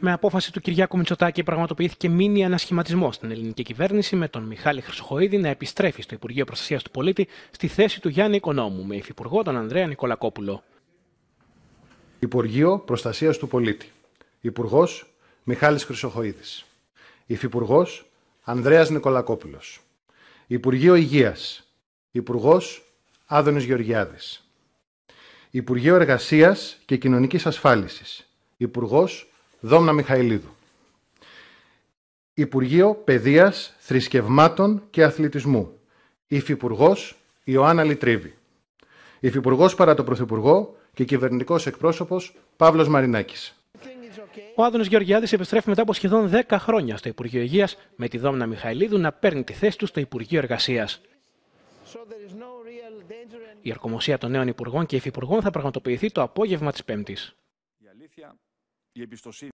Με απόφαση του Κυριάκου Μητσοτάκη πραγματοποιήθηκε μήνυμα ανασχηματισμός στην ελληνική κυβέρνηση με τον Μιχάλη Χρυσοχοίδη να επιστρέφει στο Υπουργείο Προστασίας του Πολίτη στη θέση του Γιάννη Οικονόμου με υφυπουργό τον Ανδρέα Νικολακόπουλο. Υπουργείο Προστασίας του Πολίτη. Υπουργός Μιχάλης Χρυσοχοίδης. Υφυπουργός Ανδρέας Νικολακόπουλος. Υπουργείο Υγείας. Υπουργός Άδωνης Γεωργιάδης. Υπουργείο Εργασίας και Κοινωνικής Ασφάλισης. Υπουργός Δόμνα Μιχαηλίδου. Υπουργείο Παιδείας, Θρησκευμάτων και Αθλητισμού. Υφυπουργός Ιωάννα Λιτρίβη. Υφυπουργός παρά το Πρωθυπουργό και κυβερνητικός εκπρόσωπος Παύλος Μαρινάκης. Ο Άδωνο Γεωργιάδης επιστρέφει μετά από σχεδόν 10 χρόνια στο Υπουργείο Υγείας, με τη Δόμνα Μιχαηλίδου να παίρνει τη θέση του στο Υπουργείο Εργασίας. Η αρκομοσία των νέων υπουργών και υφυπουργών θα πραγματοποιηθεί το απόγευμα της Πέμπτης.